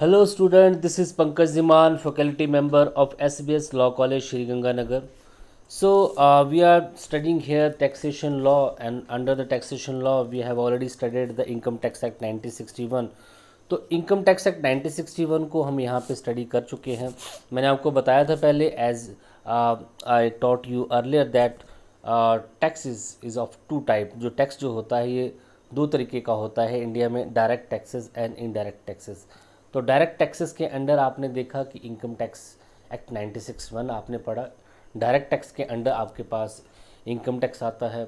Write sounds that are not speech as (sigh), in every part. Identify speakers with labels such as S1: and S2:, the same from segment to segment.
S1: Hello student this is Pankaj Ziman faculty member of SBS law college Sriganganagar so we are studying here taxation law and under the taxation law we have already studied the income tax act 1961 तो income tax act 1961 को हम यहाँ पे study कर चुके हैं मैंने आपको बताया था पहले as I taught you earlier that tax is is of two type जो टैक्स जो होता है ये दो तरीके का होता है इंडिया में direct taxes and indirect taxes तो डायरेक्ट टैक्सेस के अंडर आपने देखा कि income tax act ninety six one आपने पढ़ा डायरेक्ट टैक्स के अंडर आपके पास इनकम टैक्स आता है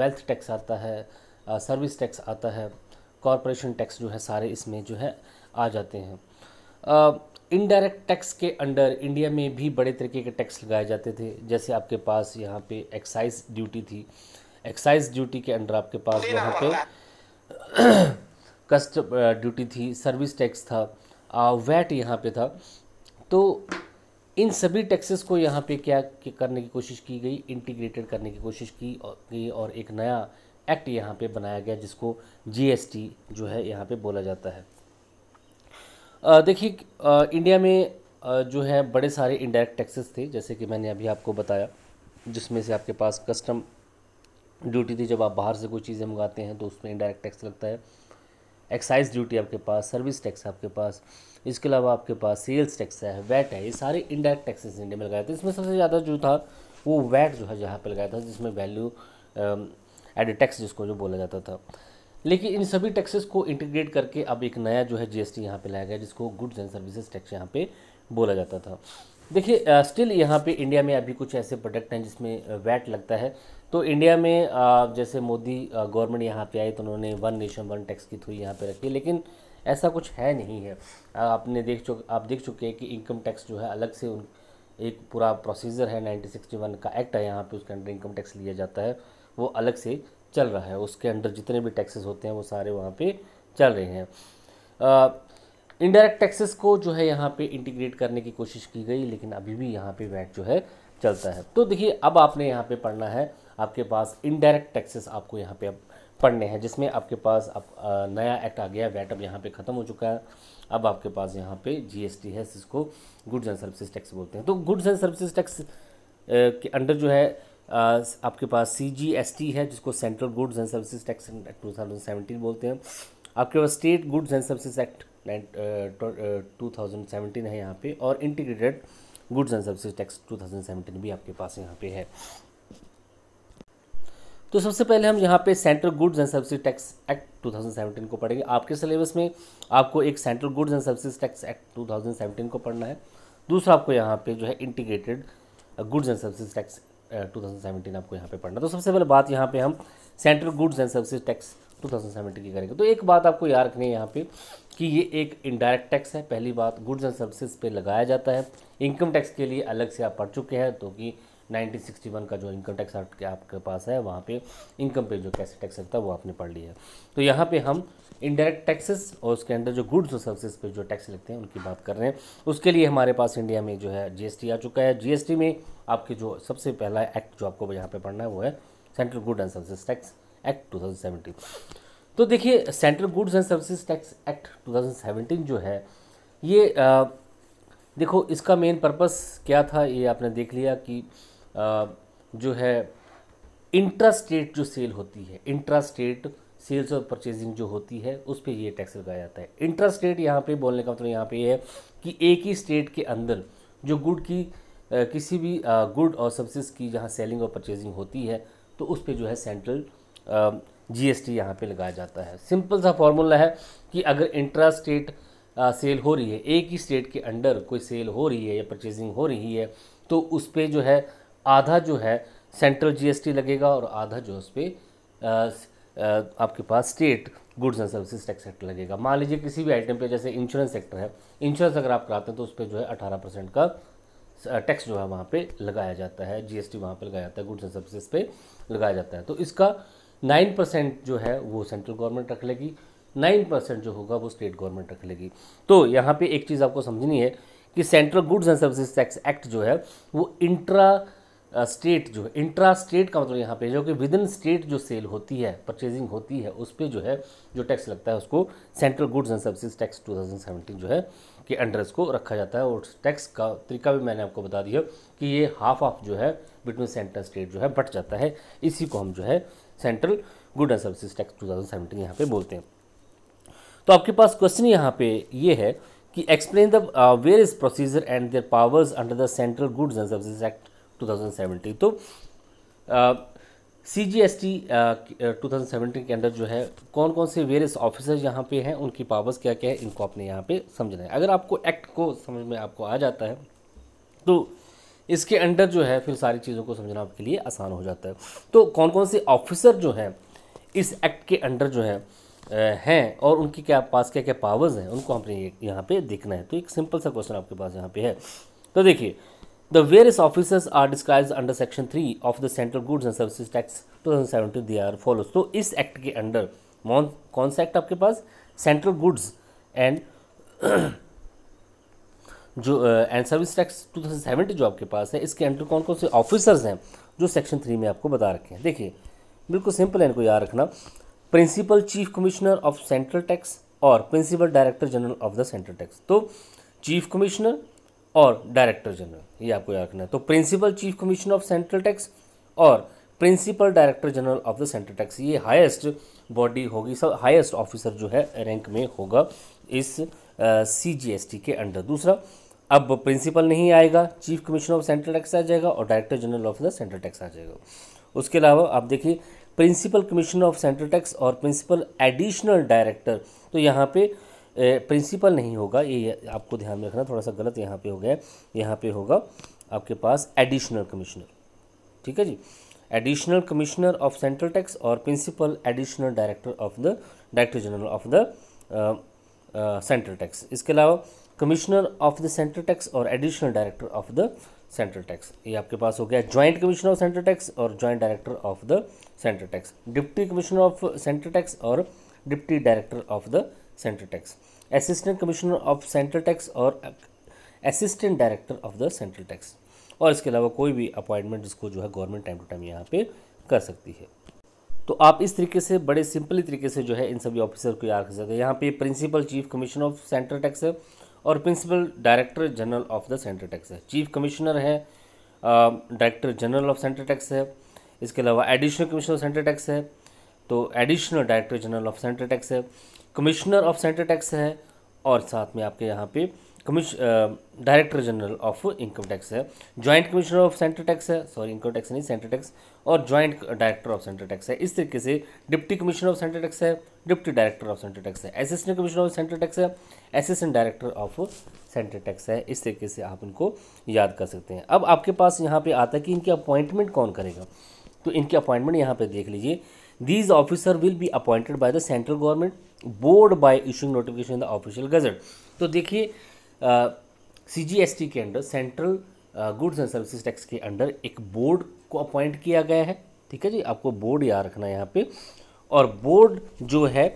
S1: वेल्थ टैक्स आता है सर्विस टैक्स आता है कॉरपोरेशन टैक्स जो है सारे इसमें जो है आ जाते हैं इनडायरेक्ट टैक्स के अंडर इंडिया में भी बड़े तरीके के टैक्स लगाए जाते थे जैसे आपके पास यहाँ पे एक्साइज ड्यूटी थी एक्साइज ड्यूटी के अंडर आपके पास यहाँ पे (clears throat) कस्ट ड्यूटी थी सर्विस टैक्स था वैट यहाँ पे था तो इन सभी टैक्सेस को यहाँ पे क्या करने की कोशिश की गई इंटीग्रेटेड करने की कोशिश की और, और एक नया एक्ट यहाँ पे बनाया गया जिसको जीएसटी जो है यहाँ पे बोला जाता है देखिए इंडिया में आ, जो है बड़े सारे इंडायरेक्ट टैक्सेस थे जैसे कि मैंने अभी आपको बताया जिसमें से आपके पास कस्टम ड्यूटी थी जब आप बाहर से कोई चीज़ें मंगाते हैं तो उसमें इंडायरेक्ट टैक्स लगता है एक्साइज ड्यूटी आपके पास सर्विस टैक्स आपके पास इसके अलावा आपके पास सेल्स टैक्स है वैट है ये सारे इंडायरेक्ट टैक्सेस इंडिया में लगाए थे इसमें सबसे ज़्यादा जो था वो वैट जो है जहाँ पर लगाया था जिसमें वैल्यू एड टैक्स जिसको जो बोला जाता था लेकिन इन सभी टैक्सेस को इंटीग्रेट करके अब एक नया जो है जीएसटी यहाँ पे लाया गया जिसको गुड्स एंड सर्विसेज टैक्स यहाँ पे बोला जाता था देखिए स्टिल यहाँ पे इंडिया में अभी कुछ ऐसे प्रोडक्ट हैं जिसमें वैट लगता है तो इंडिया में जैसे मोदी गवर्नमेंट यहाँ पे आई तो उन्होंने वन नेशन वन टैक्स की थ्रू यहाँ पे रखी लेकिन ऐसा कुछ है नहीं है आपने देख चुक आप देख चुके हैं कि इनकम टैक्स जो है अलग से उन एक पूरा प्रोसीजर है नाइनटीन सिक्सटी वन का एक्ट है यहाँ पे उसके अंडर इनकम टैक्स लिया जाता है वो अलग से चल रहा है उसके अंडर जितने भी टैक्सेस होते हैं वो सारे वहाँ पर चल रहे हैं इनडायरेक्ट टैक्सेस को जो है यहाँ पे इंटीग्रेट करने की कोशिश की गई लेकिन अभी भी यहाँ पे वैट जो है चलता है तो देखिए अब आपने यहाँ पे पढ़ना है आपके पास इनडायरेक्ट टैक्सेस आपको यहाँ पे अब पढ़ने हैं जिसमें आपके पास अब नया एक्ट आ गया वैट अब यहाँ पे ख़त्म हो चुका है अब आपके पास यहाँ पे जीएसटी है जिसको गुड्स एंड सर्विसेज टैक्स बोलते हैं तो गुड्स एंड सर्विसेज टैक्स के अंडर जो है आपके पास सी है जिसको central goods and services tax two thousand बोलते हैं आपके पास state goods and services act two thousand है यहाँ पर और integrated goods and services tax two thousand भी आपके पास यहाँ पे है तो सबसे पहले हम यहाँ पे central goods and service tax act 2017 को पढ़ेंगे आपके सिलेबस में आपको एक central goods and service tax act 2017 को पढ़ना है दूसरा आपको यहाँ पे जो है integrated goods and service tax 2017 आपको यहाँ पे पढ़ना तो सबसे पहले बात यहाँ पे हम central goods and service tax 2017 की करेंगे तो एक बात आपको याद रखनी है यहाँ पे कि ये एक इनडायरेक्ट टैक्स है पहली बात गुड्स एंड सर्विसेज पे लगाया जाता है इनकम टैक्स के लिए अलग से आप पढ़ चुके हैं तो कि 1961 का जो इनकम टैक्स एक्ट आपके पास है वहाँ पे इनकम पे जो कैसे टैक्स लगता है वो आपने पढ़ लिया है तो यहाँ पे हम इनडायरेक्ट टैक्सेस और उसके अंदर जो गुड्स और सर्विसेज पे जो टैक्स लगते हैं उनकी बात कर रहे हैं उसके लिए हमारे पास इंडिया में जो है जीएसटी आ चुका है जीएसटी में आपके जो सबसे पहला एक्ट जो आपको यहाँ पर पढ़ना है वो है central good and services tax act two तो देखिए central goods and services tax act 2017 जो है ये आ, देखो इसका मेन पर्पस क्या था ये आपने देख लिया कि जो है इंट्रा स्टेट जो सेल होती है इंट्रा स्टेट सेल्स और परचेजिंग जो होती है उस पर ये टैक्स लगाया जाता है इंट्रा स्टेट यहाँ पे बोलने का मतलब यहाँ पे ये है कि एक ही स्टेट के अंदर जो गुड की किसी भी गुड और सर्विसेज की जहाँ सेलिंग और परचेजिंग होती है तो उस पर जो है सेंट्रल जी एस टी यहाँ पर लगाया जाता है सिंपल सा फॉर्मूला है कि अगर इंट्रा स्टेट सेल हो रही है एक ही स्टेट के अंडर कोई सेल हो रही है या परचेजिंग हो रही है तो उस पर जो है आधा जो है सेंट्रल जीएसटी लगेगा और आधा जो उस पर आपके पास state goods and services tax sector लगेगा मान लीजिए किसी भी आइटम पे जैसे इंश्योरेंस सेक्टर है इंश्योरेंस अगर आप कराते हैं तो उस पर जो है अठारह परसेंट का टैक्स जो है वहाँ पे लगाया जाता है जीएसटी वहाँ पे लगाया जाता है गुड्स एंड सर्विसेज पे लगाया जाता है तो इसका नाइन परसेंट जो है वो सेंट्रल गवर्नमेंट रख लेगी नाइन परसेंट जो होगा वो स्टेट गवर्नमेंट रख लेगी तो यहाँ पे एक चीज़ आपको समझनी है कि central goods and services tax act जो है वो इंट्रा स्टेट जो है इंट्रा स्टेट का मतलब यहाँ पे जो कि विद इन स्टेट जो सेल होती है परचेजिंग होती है उस पर जो है जो टैक्स लगता है उसको central goods and services tax 2017 जो है के अंडर इसको रखा जाता है और टैक्स का तरीका भी मैंने आपको बता दिया कि ये हाफ ऑफ जो है बिटवीन सेंट्रल स्टेट जो है बट जाता है इसी को हम जो है central good and services tax two thousand यहाँ पर बोलते हैं तो आपके पास क्वेश्चन यहाँ पे ये है कि explain the where is procedure and their powers under the central goods and services act 2017 तो C G S T two के अंडर जो है कौन कौन से वेरियस ऑफिसर यहाँ पे हैं उनकी पावर्स क्या क्या है इनको आपने यहाँ पे समझना है अगर आपको एक्ट को समझ में आपको आ जाता है तो इसके अंडर जो है फिर सारी चीज़ों को समझना आपके लिए आसान हो जाता है तो कौन कौन से ऑफिसर जो हैं इस एक्ट के अंडर जो है हैं और उनकी क्या पास क्या क्या पावर्स हैं उनको हमने यहाँ पे देखना है तो एक सिंपल सा क्वेश्चन आपके पास यहाँ पे है तो देखिए The various offices are described under section 3 of the Central Goods and Services Tax 2017 they are follows तो इस एक्ट के अंडर कौन सा एक्ट आपके पास सेंट्रल गुड्स एंड जो एंड सर्विस टैक्स 2070 जो आपके पास है इसके अंडर कौन कौन से ऑफिसर्स हैं जो सेक्शन थ्री में आपको बता रखे हैं देखिए बिल्कुल सिंपल है इनको याद रखना principal chief commissioner of central tax और principal director general of the central tax तो चीफ कमिश्नर और डायरेक्टर जनरल ये आपको याद रखना है तो principal chief commissioner of central tax और principal director general of the central tax ये हाईएस्ट बॉडी होगी सब हाईएस्ट ऑफिसर जो है रैंक में होगा इस सी जी एस टी के अंडर दूसरा अब प्रिंसिपल नहीं आएगा chief commissioner of central tax आ जाएगा और director general of the central tax आ जाएगा उसके अलावा आप देखिए principal commissioner of central tax और प्रिंसिपल एडिशनल डायरेक्टर तो यहाँ पे प्रिंसिपल नहीं होगा ये आपको ध्यान में रखना थोड़ा सा गलत यहाँ पे हो गया यहाँ पे होगा आपके पास एडिशनल कमिश्नर ठीक है जी additional commissioner of central tax और principal additional director of the director general of the central tax इसके अलावा commissioner of the central tax और additional director of the central tax ये आपके पास हो गया joint commissioner of central tax और joint director of the central tax deputy commissioner of central tax और deputy director of the central tax assistant commissioner of central tax और assistant director of the central tax और इसके अलावा कोई भी appointment जिसको जो है गवर्नमेंट टाइम टू टाइम यहाँ पे कर सकती है तो आप इस तरीके से बड़े सिंपली तरीके से जो है इन सभी ऑफिसर को याद कर सकते हैं यहाँ पे principal chief commissioner of central tax है और principal director general of the central tax है चीफ कमिश्नर है director general of central tax है इसके अलावा additional commissioner of central tax है तो additional director general of central tax है कमिश्नर ऑफ सेंटर टैक्स है और साथ में आपके यहाँ पे कमिश director general of income tax है joint commissioner of centre tax है सॉरी इनकम टैक्स नहीं सेंटर टैक्स और joint director of centre tax है इस तरीके से deputy commissioner of centre tax है deputy director of centre tax है assistant commissioner of centre tax है assistant director of centre tax है इस तरीके से आप इनको याद कर सकते हैं अब आपके पास यहाँ पर आता है कि इनकी अपॉइंटमेंट कौन करेगा तो इनकी अपॉइंटमेंट यहाँ पर देख लीजिए these officer will be appointed by the central government board by issuing notification the official gazette तो देखिए सी जी एस टी के under central goods and services tax के अंडर एक बोर्ड को अपॉइंट किया गया है ठीक है जी आपको बोर्ड याद रखना है यहाँ पे और बोर्ड जो है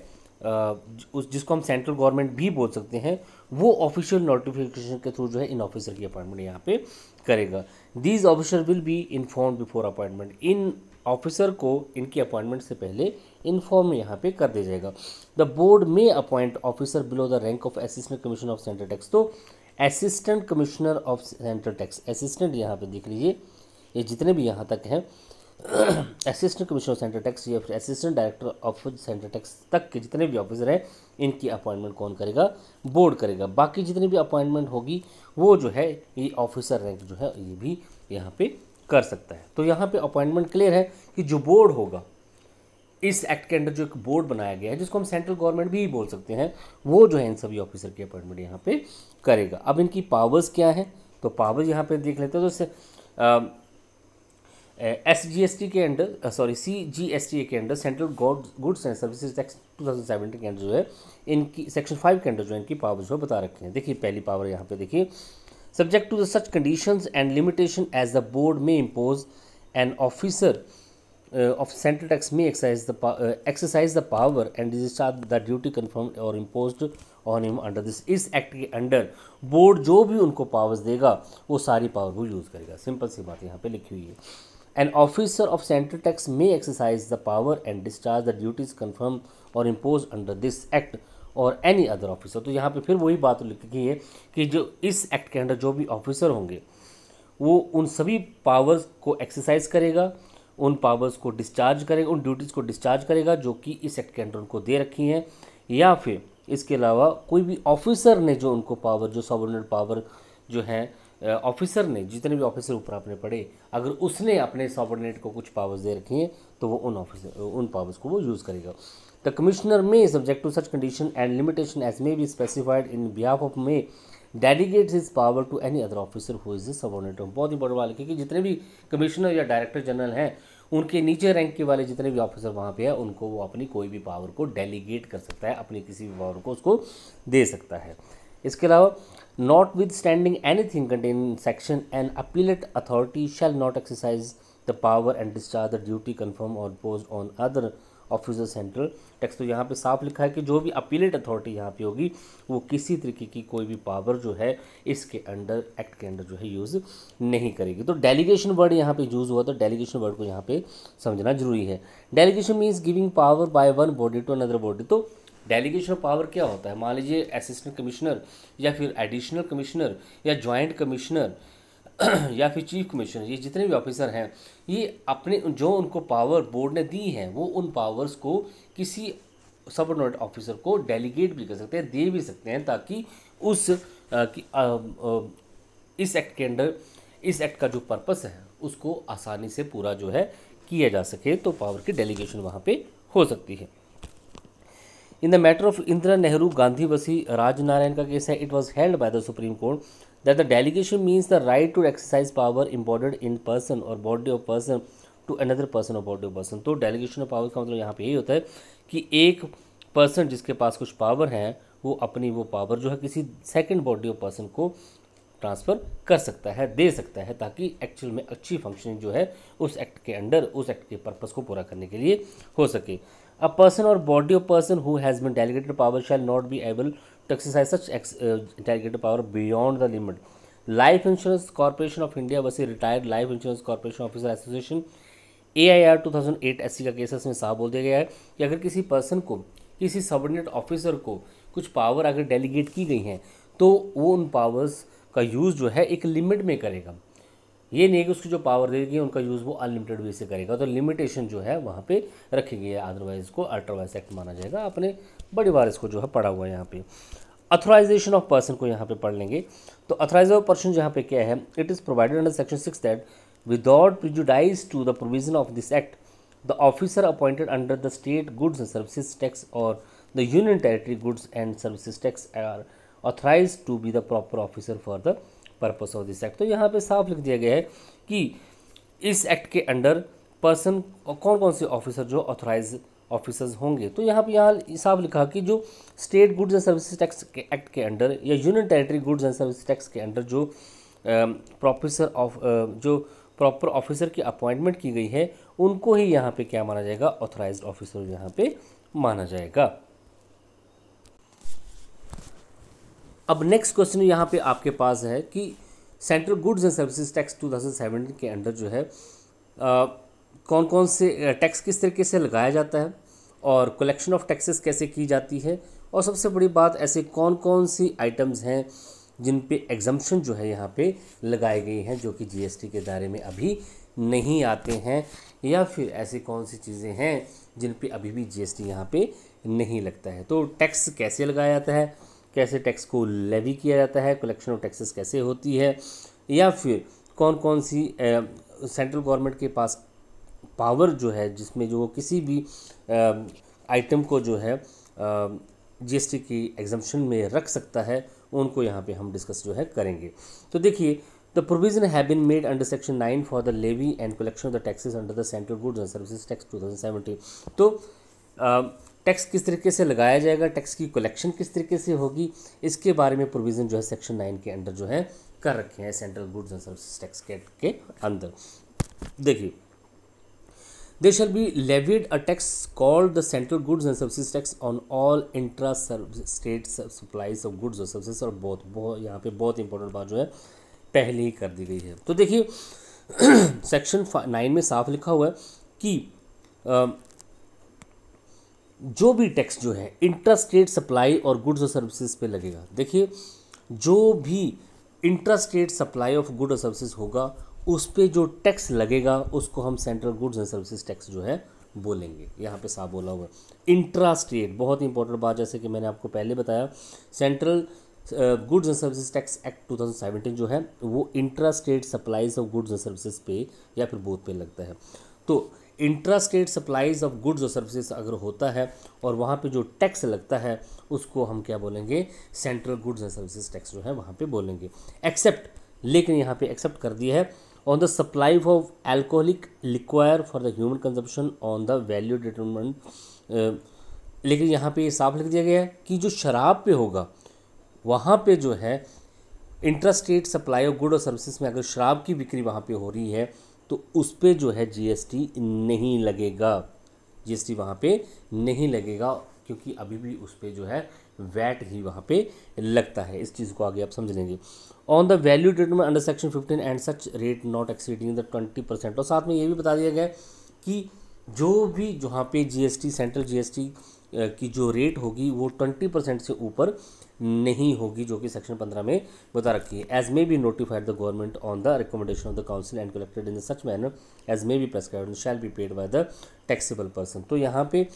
S1: उस जिसको हम सेंट्रल गवर्नमेंट भी बोल सकते हैं वो ऑफिशियल नोटिफिकेशन के थ्रू जो है इन ऑफिसर की अपॉइंटमेंट यहाँ पे करेगा these officer will be inform before appointment इन ऑफिसर को इनकी अपॉइंटमेंट से पहले इन्फॉर्म यहाँ पे कर दिया जाएगा द बोर्ड में appoint officer below the rank of assistant commissioner of central tax तो assistant commissioner of central tax assistant यहाँ पे देख लीजिए ये जितने भी यहाँ तक हैं (clears throat) assistant commissioner of central tax या फिर assistant director of central tax तक के जितने भी ऑफिसर हैं इनकी अपॉइंटमेंट कौन करेगा बोर्ड करेगा बाकी जितनी भी अपॉइंटमेंट होगी वो जो है ये ऑफिसर रैंक जो है ये भी यहाँ पे कर सकता है तो यहाँ पे अपॉइंटमेंट क्लियर है कि जो बोर्ड होगा इस एक्ट के अंडर जो एक बोर्ड बनाया गया है जिसको हम सेंट्रल गवर्नमेंट भी बोल सकते हैं वो जो है इन सभी ऑफिसर की अपॉइंटमेंट यहाँ पे करेगा अब इनकी पावर्स क्या हैं तो पावर्स यहाँ पे देख लेते हैं तो एस जी एस टी के under sorry C G S T के under central goods and services two thousand seventeen के अंडर जो है इनकी सेक्शन फाइव के अंडर जो है इनकी पावर जो है बता रखे हैं देखिए पहली पावर यहाँ पे देखिए subject to such conditions and limitation as the board may impose an officer uh, of central tax may uh, exercise the power and discharge the duty confirmed or imposed on him under this act under board jo bhi unko powers dega wo sari power wo use simple si baat yahan pe an officer of central tax may exercise the power and discharge the duties confirmed or imposed under this act और any other officer तो यहाँ पे फिर वही बात लिखी है कि जो इस एक्ट के अंडर जो भी ऑफिसर होंगे वो उन सभी पावर्स को एक्सरसाइज करेगा उन पावर्स को डिस्चार्ज करेगा उन ड्यूटीज़ को डिस्चार्ज करेगा जो कि इस एक्ट के अंडर उनको दे रखी हैं या फिर इसके अलावा कोई भी ऑफिसर ने जो उनको पावर जो सॉवर्नल पावर जो है ऑफिसर ने जितने भी ऑफिसर ऊपर आपने पढ़े अगर उसने अपने सॉबर्डिनेट को कुछ पावर्स दे रखी हैं तो वो उन ऑफिसर उन पावर्स को वो यूज़ करेगा the commissioner may subject to such condition and limitation as may be specified in behalf of may delegate is power to any other officer who is subordinate बहुत ही बड़ा वाले क्योंकि जितने भी कमिश्नर या डायरेक्टर जनरल हैं उनके नीचे रैंक के वाले जितने भी ऑफिसर वहाँ पे हैं उनको वो अपनी कोई भी पावर को डेलीगेट कर सकता है अपनी किसी भी पावर को उसको दे सकता है इसके अलावा notwithstanding anything contain section and appellate authority shall not exercise the power and discharge the duty confirm और pose on other officer central tax तो यहाँ पे साफ लिखा है कि जो भी अपीलेट अथॉरिटी यहाँ पे होगी वो किसी तरीके की कोई भी पावर जो है इसके अंडर एक्ट के अंडर जो है यूज़ नहीं करेगी तो डेलीगेशन वर्ड यहाँ पे यूज़ हुआ तो डेलीगेशन वर्ड को यहाँ पे समझना जरूरी है delegation means giving power by one body to another body तो डेलीगेशन ऑफ पावर क्या होता है मान लीजिए असिस्टेंट कमिश्नर या फिर एडिशनल कमिश्नर या ज्वाइंट कमिश्नर (clears throat) या फिर चीफ कमिश्नर ये जितने भी ऑफिसर हैं ये अपने जो उनको पावर बोर्ड ने दी हैं वो उन पावर्स को किसी सबऑर्डिनेट ऑफिसर को डेलीगेट भी कर सकते हैं दे भी सकते हैं ताकि उस आ, कि, आ, आ, इस एक्ट के अंडर इस एक्ट का जो पर्पस है उसको आसानी से पूरा जो है किया जा सके तो पावर की डेलीगेशन वहाँ पे हो सकती है in the matter of Indira Nehru Gandhi वसी राजनारायण का केस है it was held by the supreme court that the delegation means the right to exercise power embodied in person और body of person to another person और बॉडी ऑफ पर्सन तो delegation of power का मतलब यहाँ पे यही होता है कि एक पर्सन जिसके पास कुछ पावर हैं वो अपनी वो पावर जो है किसी सेकेंड बॉडी ऑफ पर्सन को ट्रांसफ़र कर सकता है दे सकता है ताकि एक्चुअल में अच्छी फंक्शनिंग जो है उस एक्ट के अंडर उस एक्ट के पर्पज़ को पूरा करने के लिए हो सके अ पर्सन और body of person who has been delegated power shall not be able exercise such such ex power beyond the limit life insurance Life of India वैसे retired life insurance corporation officer association A I R two thousand eight S C का case इसमें साफ बोल दिया गया है कि अगर किसी पर्सन को किसी सबर्डिनेट ऑफिसर को कुछ पावर अगर डेलीगेट की गई हैं तो वो उन पावर्स का यूज़ जो है एक लिमिट में करेगा ये नहीं है कि उसकी जो पावर देगी उनका यूज़ वो अनलिमिटेड वे से करेगा तो लिमिटेशन जो है वहाँ पे रखी गई है अदरवाइज को अल्ट्रावाइज एक्ट माना जाएगा आपने बड़ी बार इसको जो है पढ़ा हुआ है यहाँ पे अथोराइजेशन ऑफ पर्सन को यहाँ पे पढ़ लेंगे तो अथोराइज ऑफ पर्सन यहाँ पे क्या है it is provided under section six that without prejudice to the provision of this act the officer appointed under the state goods and services tax और the union territory goods and services tax are authorise to be the proper officer for the purpose of this act तो यहाँ पे साफ लिख दिया गया है कि इस एक्ट के अंडर पर्सन कौन कौन से ऑफिसर जो ऑथोराइज ऑफिसर्स होंगे तो यहाँ पे यहाँ साफ लिखा कि जो state goods and service tax के एक्ट के अंडर या union territory goods and service tax के अंडर जो प्रोफेसर um, ऑफ uh, जो प्रॉपर ऑफिसर की अपॉइंटमेंट की गई है उनको ही यहाँ पे क्या माना जाएगा ऑथोराइज ऑफिसर यहाँ पे माना जाएगा अब नेक्स्ट क्वेश्चन यहाँ पे आपके पास है कि central goods and services tax 2017 के अंडर जो है आ, कौन कौन से टैक्स किस तरीके से लगाया जाता है और कलेक्शन ऑफ टैक्सेस कैसे की जाती है और सबसे बड़ी बात ऐसे कौन कौन सी आइटम्स हैं जिन पे एग्जम्पन जो है यहाँ पे लगाई गई हैं जो कि जीएसटी के दायरे में अभी नहीं आते हैं या फिर ऐसी कौन सी चीज़ें हैं जिन पे अभी भी जीएसटी यहाँ पर नहीं लगता है तो टैक्स कैसे लगाया जाता है कैसे टैक्स को लेवी किया जाता है कलेक्शन ऑफ टैक्सेस कैसे होती है या फिर कौन कौन सी सेंट्रल गवर्नमेंट के पास पावर जो है जिसमें जो किसी भी आइटम को जो है जीएसटी की एग्जामेशन में रख सकता है उनको यहाँ पे हम डिस्कस जो है करेंगे तो देखिए the provision have been made under section nine for the levy and collection of the taxes under the central goods and Services tax two तो टैक्स किस तरीके से लगाया जाएगा टैक्स की कलेक्शन किस तरीके से होगी इसके बारे में प्रोविज़न जो है सेक्शन नाइन के अंडर जो है कर रखे हैं central goods and service tax act के अंदर देखिए they shall be levied a tax called the central goods and service tax on all intra state supplies of goods और सर्विस और बहुत बहुत यहाँ पे बहुत इंपॉर्टेंट बात जो है पहले ही कर दी गई है तो देखिए सेक्शन (clears throat) नाइन में साफ लिखा हुआ है कि जो भी टैक्स जो है इंटरस्टेट सप्लाई और गुड्स और सर्विसेज पे लगेगा देखिए जो भी इंट्रास्टेट सप्लाई ऑफ गुड और सर्विसेज होगा उस पर जो टैक्स लगेगा उसको हम central goods and services tax जो है बोलेंगे यहाँ पे साफ बोला हुआ इंट्रा स्टेट बहुत ही इंपॉर्टेंट बात जैसे कि मैंने आपको पहले बताया central goods and services tax act 2017 जो है वो intra state supplies of goods and services पे या फिर बोथ पे लगता है तो intra state supplies of goods और सर्विसेज अगर होता है और वहाँ पे जो टैक्स लगता है उसको हम क्या बोलेंगे central goods and services tax जो है वहाँ पे बोलेंगे एक्सेप्ट लेकिन यहाँ पे एक्सेप्ट कर दिया है on the supply of alcoholic liquor for the human consumption on the value determent लेकिन यहाँ पर ये साफ लिख दिया गया है कि जो शराब पे होगा वहाँ पर जो है intra state supply of good और सर्विसेज में अगर शराब की बिक्री वहाँ पर हो रही है तो उस पर जो है जीएसटी नहीं लगेगा जीएसटी वहाँ पे नहीं लगेगा क्योंकि अभी भी उस पर जो है वैट ही वहाँ पे लगता है इस चीज़ को आगे आप समझ लेंगे on the value treatment under section fifteen and such rate not exceeding the twenty percent और साथ में ये भी बता दिया गया कि जो भी जहाँ पे जीएसटी सेंट्रल जीएसटी की जो रेट होगी वो ट्वेंटी परसेंट से ऊपर नहीं होगी जो कि सेक्शन पंद्रह में बता रखी है as may be notified the government on the recommendation of the council and collected in the such manner as may be prescribe shall be paid by the taxable person तो यहाँ पे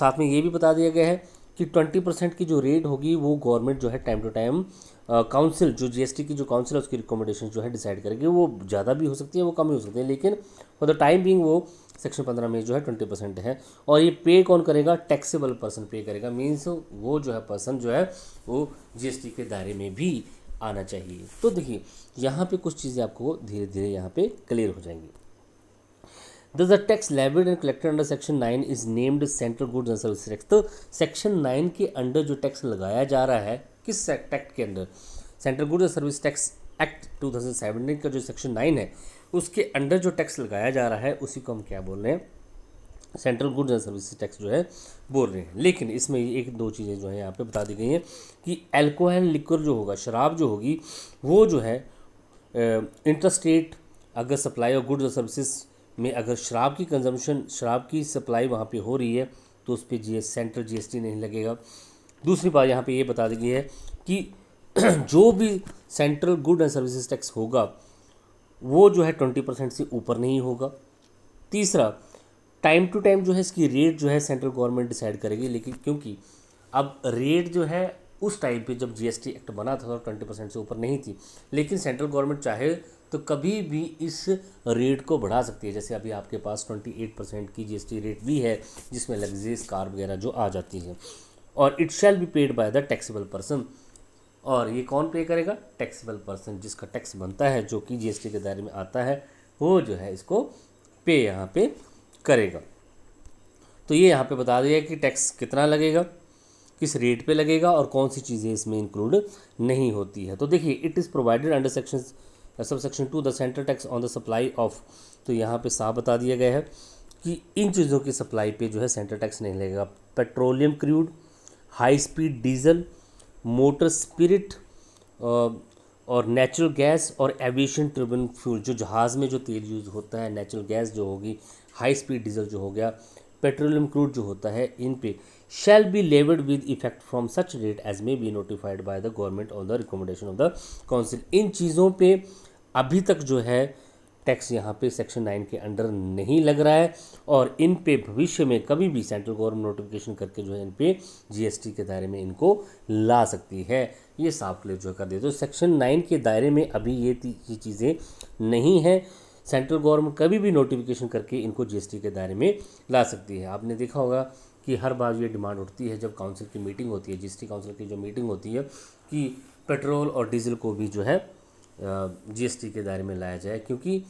S1: साथ में ये भी बता दिया गया है कि ट्वेंटी परसेंट की जो रेट होगी वो गवर्नमेंट जो है टाइम टू टाइम काउंसिल जो जीएसटी की जो काउंसिल है उसकी रिकमेंडेशन जो है डिसाइड करेगी वो ज़्यादा भी हो सकती है वो कम भी हो सकती है लेकिन फॉर द टाइम बिंग वो सेक्शन पंद्रह में जो है ट्वेंटी परसेंट है और ये पे कौन करेगा टैक्सेबल पर्सन पे करेगा मीन्स वो जो है पर्सन जो है वो जीएसटी के दायरे में भी आना चाहिए तो देखिए यहाँ पे कुछ चीज़ें आपको धीरे धीरे यहाँ पे क्लियर हो जाएंगी the the tax levied collected under section nine is named central goods and service Services तो Tax. तो सेक्शन नाइन के अंडर जो टैक्स लगाया जा रहा है किस एक्ट के अंदर central goods and service tax act 2017 का जो सेक्शन नाइन है उसके अंडर जो टैक्स लगाया जा रहा है उसी को हम क्या बोल रहे हैं central goods and service tax जो है बोल रहे हैं लेकिन इसमें एक दो चीज़ें जो है यहाँ पे बता दी गई हैं कि एल्कोहल लिक्वर जो होगा शराब जो होगी वो जो है इंटरस्टेट अगर सप्लाई और गुड्स और सर्विसेज में अगर शराब की कंजम्पशन शराब की सप्लाई वहाँ पे हो रही है तो उस पर जी सेंट्रल जीएसटी नहीं लगेगा दूसरी बात यहाँ पर ये बता दी गई है कि (clears throat) जो भी central good and services tax होगा वो जो है ट्वेंटी परसेंट से ऊपर नहीं होगा तीसरा टाइम टू टाइम जो है इसकी रेट जो है सेंट्रल गवर्नमेंट डिसाइड करेगी लेकिन क्योंकि अब रेट जो है उस टाइम पे जब जीएसटी एक्ट बना था तो ट्वेंटी परसेंट से ऊपर नहीं थी लेकिन सेंट्रल गवर्नमेंट चाहे तो कभी भी इस रेट को बढ़ा सकती है जैसे अभी आपके पास ट्वेंटी एट परसेंट की जीएसटी रेट भी है जिसमें लग्जरीज कार वगैरह जो आ जाती है और it shall be paid by the taxable person और ये कौन पे करेगा टैक्सेबल पर्सन जिसका टैक्स बनता है जो कि जीएसटी के दायरे में आता है वो जो है इसको पे यहाँ पे करेगा तो ये यहाँ पे बता दिया कि टैक्स कितना लगेगा किस रेट पे लगेगा और कौन सी चीज़ें इसमें इंक्लूड नहीं होती है तो देखिए it is provided under section subsection two the central tax on the supply of तो यहाँ पे साफ बता दिया गया है कि इन चीज़ों की सप्लाई पे जो है सेंट्रल टैक्स नहीं लगेगा petroleum crude high speed diesel motor spirit और नेचुरल गैस और एविएशन ट्रिबन फ्यूल जो जहाज़ में जो तेल यूज़ होता है नेचुरल गैस जो होगी हाई स्पीड डीजल जो हो गया पेट्रोलियम क्रूड जो होता है इन पे shall be levied with effect from such rate as may be notified by the government on the recommendation of the council इन चीज़ों पे अभी तक जो है टैक्स यहाँ पे सेक्शन नाइन के अंडर नहीं लग रहा है और इन पे भविष्य में कभी भी सेंट्रल गवर्नमेंट नोटिफिकेशन करके जो है इन पे जीएसटी के दायरे में इनको ला सकती है ये साफ क्लियर जो कर दे तो सेक्शन नाइन के दायरे में अभी ये ये चीज़ें नहीं हैं सेंट्रल गवर्नमेंट कभी भी नोटिफिकेशन करके इनको जी के दायरे में ला सकती है आपने देखा होगा कि हर बार ये डिमांड उठती है जब काउंसिल की मीटिंग होती है जी काउंसिल की जो मीटिंग होती है कि पेट्रोल और डीजल को भी जो है जीएसटी के दायरे में लाया जाए क्योंकि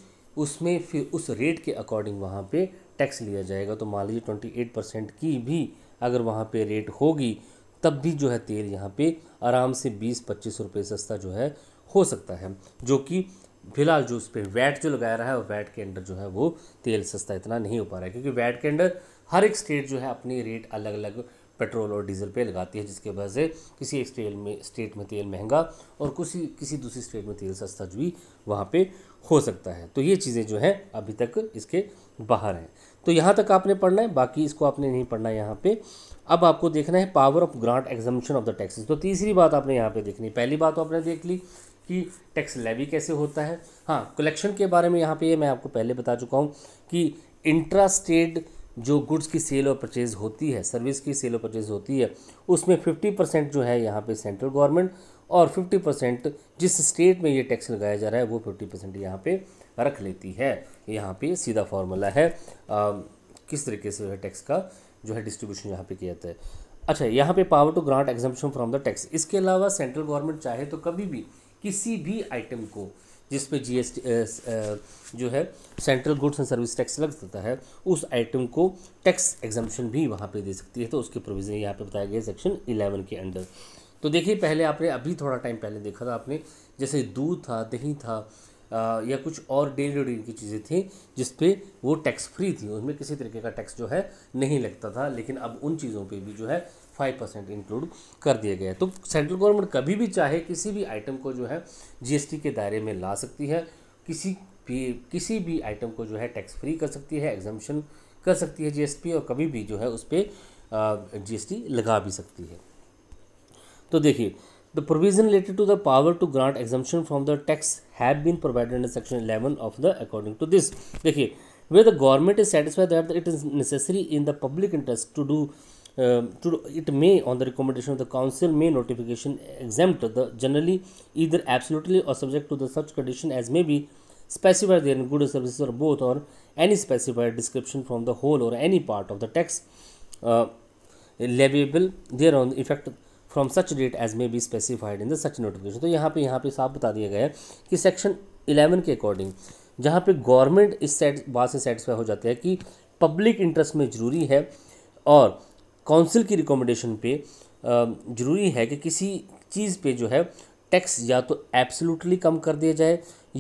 S1: उसमें फिर उस रेट के अकॉर्डिंग वहाँ पे टैक्स लिया जाएगा तो मान लीजिए ट्वेंटी एट परसेंट की भी अगर वहाँ पे रेट होगी तब भी जो है तेल यहाँ पे आराम से बीस पच्चीस रुपये सस्ता जो है हो सकता है जो कि फिलहाल जो उस पर वैट जो लगाया रहा है और वैट के अंडर जो है वो तेल सस्ता इतना नहीं हो पा रहा है क्योंकि वैट के अंडर हर एक स्टेट जो है अपनी रेट अलग अलग पेट्रोल और डीजल पे लगाती है जिसके वजह से किसी एक स्टेट में स्टेट में तेल महंगा और किसी किसी दूसरी स्टेट में तेल सस्ता भी वहाँ पर हो सकता है तो ये चीज़ें जो हैं अभी तक इसके बाहर हैं तो यहाँ तक आपने पढ़ना है बाकी इसको आपने नहीं पढ़ना है यहाँ पर अब आपको देखना है power of grant exemption of the taxes तो तीसरी बात आपने यहाँ पे देखनी पहली बात तो आपने देख ली कि टैक्स लेवी कैसे होता है हाँ कलेक्शन के बारे में यहाँ पे मैं आपको पहले बता चुका हूँ कि इंट्रा स्टेट जो गुड्स की सेल और परचेज़ होती है सर्विस की सेल और परचेज़ होती है उसमें फिफ्टी परसेंट जो है यहाँ पे सेंट्रल गवर्नमेंट और फिफ्टी परसेंट जिस स्टेट में ये टैक्स लगाया जा रहा है वो फिफ्टी परसेंट यहाँ पर रख लेती है यहाँ पे सीधा फार्मूला है आ, किस तरीके से जो है टैक्स का जो है डिस्ट्रीब्यूशन यहाँ पे किया जाता है अच्छा यहाँ पर power to grant exemption from the tax इसके अलावा सेंट्रल गवर्नमेंट चाहे तो कभी भी किसी भी आइटम को जिस पे जीएसटी जो है central goods and service tax लग सकता है उस आइटम को टैक्स एग्जामेशन भी वहाँ पे दे सकती है तो उसके प्रोविज़न यहाँ पे बताया गया सेक्शन इलेवन के अंडर तो देखिए पहले आपने अभी थोड़ा टाइम पहले देखा था आपने जैसे दूध था दही था आ, या कुछ और डेली रूटीन की चीज़ें थी जिस पे वो टैक्स फ्री थी उनमें किसी तरीके का टैक्स जो है नहीं लगता था लेकिन अब उन चीज़ों पे भी जो है फाइव परसेंट इंक्लूड कर दिया गया है तो सेंट्रल गवर्नमेंट कभी भी चाहे किसी भी आइटम को जो है जीएसटी के दायरे में ला सकती है किसी भी किसी भी आइटम को जो है टैक्स फ्री कर सकती है एग्जामेशन कर सकती है जीएसटी और कभी भी जो है उस पर जी लगा भी सकती है तो देखिए the provision related to the power to grant exemption from the tax have been provided in section eleven of the according to this देखिए where the government is satisfied that it is necessary in the public interest to do to, it may on the recommendation of the council may notification exempt the generally either absolutely or subject to the such condition as may be specified therein good or services or both or any specified description from the whole or any part of the text uh, leviable thereon effect from such date as may be specified in the such notification तो यहाँ पे यहाँ पे साफ बता दिया गया है कि सेक्शन इलेवन के अकॉर्डिंग जहाँ पे गवर्नमेंट इस सेट बात से सेटिस्फाई हो जाती है कि पब्लिक इंटरेस्ट में ज़रूरी है और काउंसिल की रिकमेंडेशन पे ज़रूरी है कि किसी चीज़ पे जो है टैक्स या तो एब्सोल्युटली कम कर दिया जाए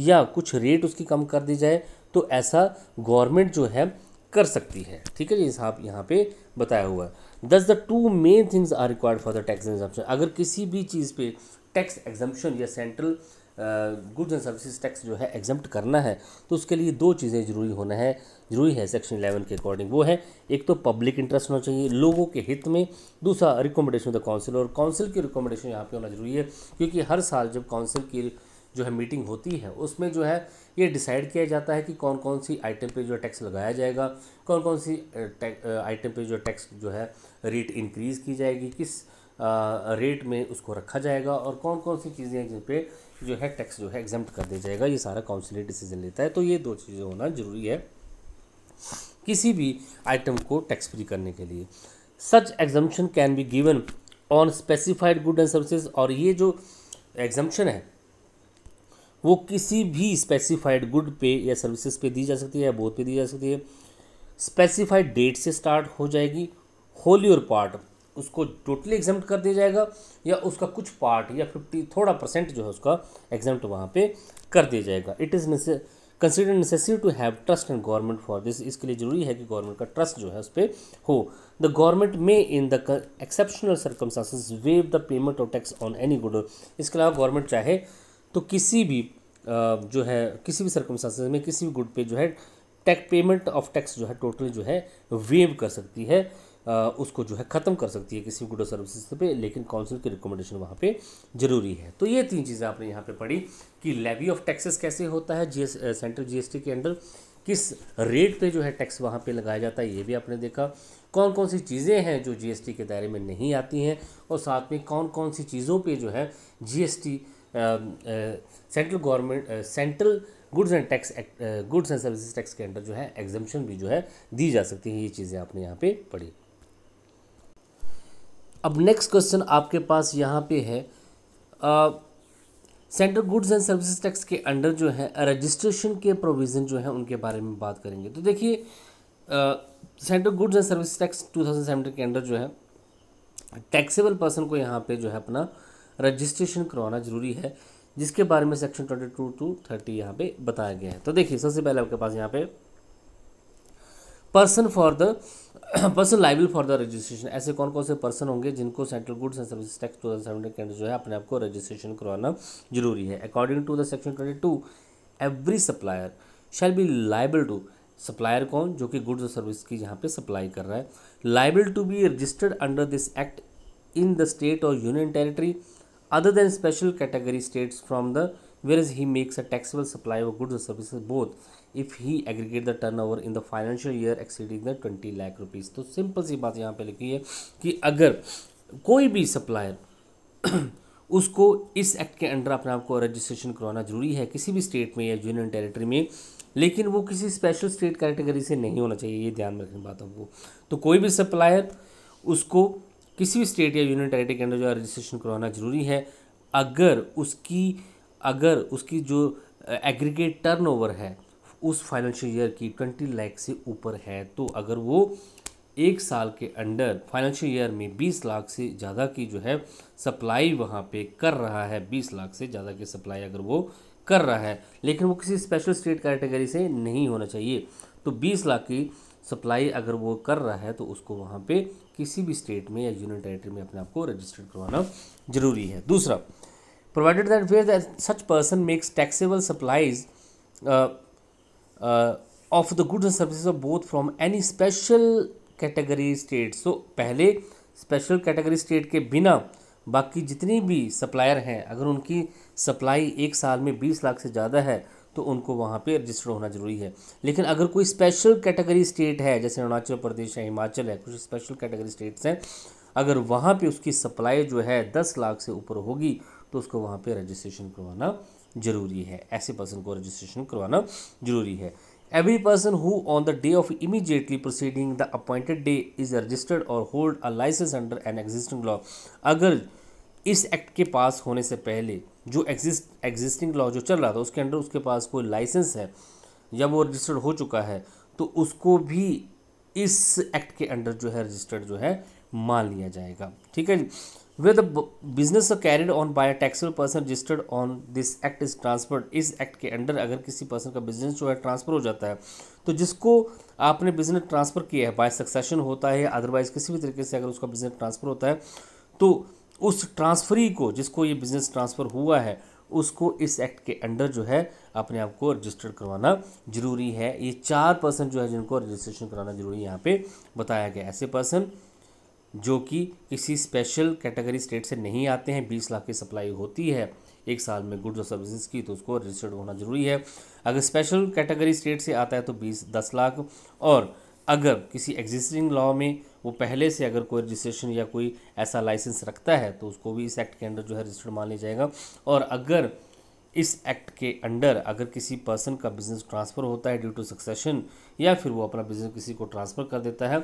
S1: या कुछ रेट उसकी कम कर दी जाए तो ऐसा गवर्नमेंट जो है कर सकती है ठीक है जी साहब यहाँ पे बताया हुआ है thus the two main things are required for the tax exemption अगर किसी भी चीज़ पे टैक्स एग्जाम्पन या central goods and services tax जो है एग्जम्प्ट करना है तो उसके लिए दो चीज़ें जरूरी होना है जरूरी है सेक्शन इलेवन के अकॉर्डिंग वो है एक तो पब्लिक इंटरेस्ट होना चाहिए लोगों के हित में दूसरा रिकमेंडेशन द काउंसिल और काउंसिल की रिकमेंडेशन यहाँ पे होना जरूरी है क्योंकि हर साल जब काउंसिल की जो है मीटिंग होती है उसमें जो है ये डिसाइड किया जाता है कि कौन कौन सी आइटम पे जो है टैक्स लगाया जाएगा कौन कौन सी आइटम पे जो टैक्स जो है रेट इंक्रीज़ की जाएगी किस रेट में उसको रखा जाएगा और कौन कौन सी चीज़ें हैं जिन पे जो है टैक्स जो है एग्जम्प्ट कर दिया जाएगा ये सारा काउंसिल डिसीजन लेता है तो ये दो चीज़ें होना ज़रूरी है किसी भी आइटम को टैक्स फ्री करने के लिए such exemption can be given on specified good and services और ये जो एग्ज़म्पन है वो किसी भी स्पेसिफाइड गुड पे या सर्विसेज पे दी जा सकती है या बोथ पे दी जा सकती है स्पेसिफाइड डेट से स्टार्ट हो जाएगी होली और पार्ट उसको टोटली एग्जाम कर दिया जाएगा या उसका कुछ पार्ट या फिफ्टी थोड़ा परसेंट जो है उसका एग्जाम वहाँ पे कर दिया जाएगा it is consider necessary to have trust in government for this इसके लिए जरूरी है कि गवर्नमेंट का ट्रस्ट जो है उस पर हो the government may in the exceptional circumstances waive the payment of tax on any good इसके अलावा गवर्नमेंट चाहे तो किसी भी जो है किसी भी सर्कमस्टांसिस में किसी भी गुड पे जो है टैक्स पेमेंट ऑफ टैक्स जो है टोटल जो है वेव कर सकती है उसको जो है ख़त्म कर सकती है किसी गुड और सर्विसेज पे लेकिन काउंसिल की रिकमेंडेशन वहाँ पे ज़रूरी है तो ये तीन चीज़ें आपने यहाँ पे पढ़ी कि लेवी ऑफ टैक्सेस कैसे होता है जी सेंट्रल जी के अंडर किस रेट पे जो है टैक्स वहाँ पे लगाया जाता है ये भी आपने देखा कौन कौन सी चीज़ें हैं जो जीएसटी के दायरे में नहीं आती हैं और साथ में कौन कौन सी चीज़ों पर जो है GST central government central goods and tax goods and services tax के अंडर जो है एग्जम्पन भी जो है दी जा सकती है ये चीज़ें आपने यहाँ पे पढ़ी अब नेक्स्ट क्वेश्चन आपके पास यहाँ पे है central goods and services tax के अंडर जो है रजिस्ट्रेशन के प्रोविज़न जो है उनके बारे में बात करेंगे तो देखिए central goods and service tax two के अंडर जो है टैक्सेबल पर्सन को यहाँ पे जो है अपना रजिस्ट्रेशन करवाना जरूरी है जिसके बारे में section twenty two to thirty यहाँ पे बताया गया है तो देखिए सबसे पहले आपके पास यहाँ पे person for the person liable for the registration ऐसे कौन कौन से पर्सन होंगे जिनको central goods and service tax two thousand के अंदर जो है अपने आप को रजिस्ट्रेशन करवाना जरूरी है according to the section twenty two every supplier shall be liable to supplier कौन जो कि गुड्स और सर्विस की यहाँ पे सप्लाई कर रहा है liable to be registered under this act in the state और union territory other than special category states from the where is he makes a taxable supply of goods और services both if he aggregate the turnover in the financial year exceeding the twenty lakh rupees तो simple सी बात यहाँ पे लिखी है कि अगर कोई भी सप्लायर (clears throat) उसको इस एक्ट के अंडर अपने आप को रजिस्ट्रेशन करवाना जरूरी है किसी भी स्टेट में या यूनियन टेरिटरी में लेकिन वो किसी स्पेशल स्टेट कैटेगरी से नहीं होना चाहिए ये ध्यान में रखनी बात आपको तो कोई भी सप्लायर उसको किसी भी स्टेट या यूनियन टेरिटरी के अंडर जो है रजिस्ट्रेशन करवाना जरूरी है अगर उसकी अगर उसकी जो एग्रीगेट टर्नओवर है उस फाइनेंशियल ईयर की ट्वेंटी लाख से ऊपर है तो अगर वो एक साल के अंडर फाइनेंशियल ईयर में बीस लाख से ज़्यादा की जो है सप्लाई वहाँ पे कर रहा है बीस लाख से ज़्यादा की सप्लाई अगर वो कर रहा है लेकिन वो किसी स्पेशल स्टेट कैटेगरी से नहीं होना चाहिए तो बीस लाख की सप्लाई अगर वो कर रहा है तो उसको वहाँ पे किसी भी स्टेट में या यूनियन टेरेटरी में अपने आप को रजिस्टर्ड करवाना जरूरी है दूसरा provided that where that such person makes taxable supplies of the goods and services of both from any special category state so पहले स्पेशल कैटेगरी स्टेट के बिना बाकी जितनी भी सप्लायर हैं अगर उनकी सप्लाई एक साल में बीस लाख से ज़्यादा है तो उनको वहाँ पे रजिस्टर्ड होना ज़रूरी है लेकिन अगर कोई स्पेशल कैटेगरी स्टेट है जैसे अरुणाचल प्रदेश है हिमाचल है कुछ स्पेशल कैटेगरी स्टेट्स हैं अगर वहाँ पे उसकी सप्लाई जो है दस लाख से ऊपर होगी तो उसको वहाँ पे रजिस्ट्रेशन करवाना जरूरी है ऐसे पर्सन को रजिस्ट्रेशन करवाना जरूरी है every person who on the day of immediately proceeding the appointed day is registered और hold a license under an existing law अगर इस एक्ट के पास होने से पहले जो एग्जिस्ट एग्जिस्टिंग लॉ जो चल रहा था उसके अंडर उसके पास कोई लाइसेंस है या वो रजिस्टर्ड हो चुका है तो उसको भी इस एक्ट के अंडर जो है रजिस्टर्ड जो है मान लिया जाएगा ठीक है जी where the business carried on by a taxable person registered on this act is इस एक्ट के अंडर अगर किसी पर्सन का बिजनेस जो है ट्रांसफ़र हो जाता है तो जिसको आपने बिजनेस ट्रांसफ़र किया है बाय सक्सेशन होता है अदरवाइज़ किसी भी तरीके से अगर उसका बिजनेस ट्रांसफ़र होता है तो उस ट्रांसफरी को जिसको ये बिज़नेस ट्रांसफ़र हुआ है उसको इस एक्ट के अंडर जो है अपने आप को रजिस्टर करवाना जरूरी है ये चार पर्सन जो है जिनको रजिस्ट्रेशन कराना जरूरी है यहाँ पे बताया गया ऐसे पर्सन जो कि किसी स्पेशल कैटेगरी स्टेट से नहीं आते हैं बीस लाख की सप्लाई होती है एक साल में गुड्स और सर्विसेज की तो उसको रजिस्टर्ड होना ज़रूरी है अगर स्पेशल कैटेगरी स्टेट से आता है तो बीस दस लाख और अगर किसी एग्जिस्टिंग लॉ में वो पहले से अगर कोई रजिस्ट्रेशन या कोई ऐसा लाइसेंस रखता है तो उसको भी इस एक्ट के अंडर जो है रजिस्टर्ड मान लिया जाएगा और अगर इस एक्ट के अंडर अगर किसी पर्सन का बिजनेस ट्रांसफ़र होता है ड्यू टू सक्सेशन या फिर वो अपना बिजनेस किसी को ट्रांसफ़र कर देता है